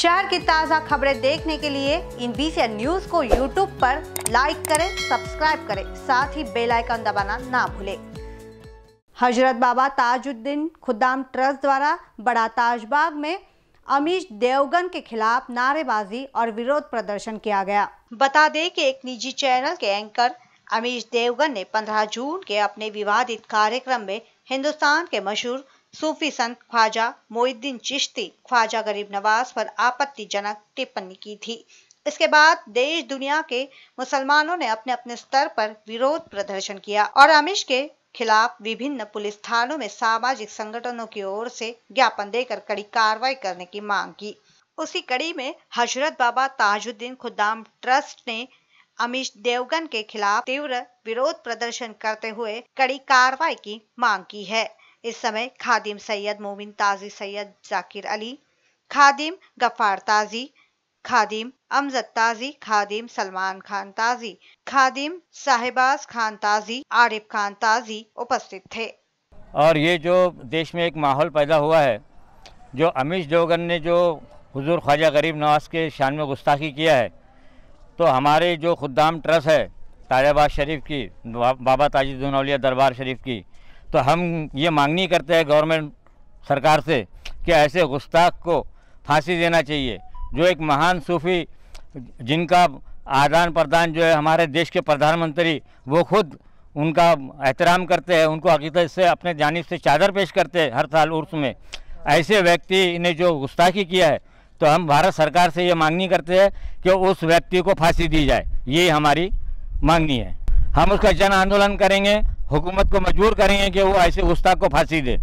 शहर की ताज़ा खबरें देखने के लिए इन बीसी न्यूज को यूट्यूब पर लाइक करें सब्सक्राइब करें साथ ही बेल आइकन दबाना ना भूलें हजरत बाबा ताजुद्दीन खुदाम ट्रस्ट द्वारा बड़ा ताजबाग में अमीश देवगन के खिलाफ नारेबाजी और विरोध प्रदर्शन किया गया बता दें कि एक निजी चैनल के एंकर अमीश देवगन ने 15 जून के अपने विवादित कार्यक्रम में हिंदुस्तान के मशहूर सूफी संत ख्वाजा मोहिद्दीन चिश्ती ख्वाजा गरीब नवाज पर आपत्तिजनक टिप्पणी की थी इसके बाद देश दुनिया के मुसलमानों ने अपने अपने स्तर पर विरोध प्रदर्शन किया और अमिश के खिलाफ विभिन्न पुलिस थानों में सामाजिक संगठनों की ओर से ज्ञापन देकर कड़ी कार्रवाई करने की मांग की उसी कड़ी में हजरत बाबा ताजुद्दीन खुदाम ट्रस्ट ने अमिश देवगन के खिलाफ तीव्र विरोध प्रदर्शन करते हुए कड़ी कार्रवाई की मांग की है इस समय खादिम सैयद मोमिन ताजी सैयद जाकिर अली खादिम गफार ताजी खादिम अमजद ताजी खादिम सलमान खान ताजी खादिम साहिबाज खान ताजी आरिफ खान ताजी उपस्थित थे और ये जो देश में एक माहौल पैदा हुआ है जो अमीश जोगन ने जो हुजूर ख्वाजा गरीब नवाज के शान में गुस्ताखी किया है तो हमारे जो खुदाम ट्रस्ट है ताजाबाद शरीफ की बाबा ताजी दुनौलिया दरबार शरीफ की तो हम ये मांगनी करते हैं गवर्नमेंट सरकार से कि ऐसे गुस्ताख को फांसी देना चाहिए जो एक महान सूफी जिनका आदान प्रदान जो है हमारे देश के प्रधानमंत्री वो खुद उनका एहतराम करते हैं उनको हकीकत से अपने जानब से चादर पेश करते हैं हर साल उर्स में ऐसे व्यक्ति ने जो गुस्ताखी किया है तो हम भारत सरकार से ये मांगनी करते हैं कि उस व्यक्ति को फांसी दी जाए ये हमारी मांगनी है हम उसका जन आंदोलन करेंगे हुकूमत को मजबूर करेंगे कि वो ऐसे उस्ताद को फांसी दे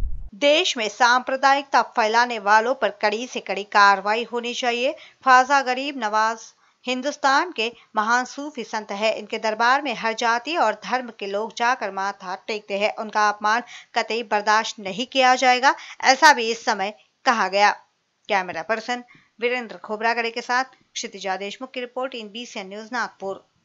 देश में सांप्रदायिकता फैलाने वालों पर कड़ी से कड़ी कार्रवाई होनी चाहिए फाजा गरीब नवाज हिंदुस्तान के महान सूफी संत है इनके दरबार में हर जाति और धर्म के लोग जाकर माथा टेकते हैं उनका अपमान कतई बर्दाश्त नहीं किया जाएगा ऐसा भी इस समय कहा गया कैमरा पर्सन वीरेंद्र खोबरागड़े के साथ क्षितिजा देशमुख की रिपोर्ट इन बी न्यूज नागपुर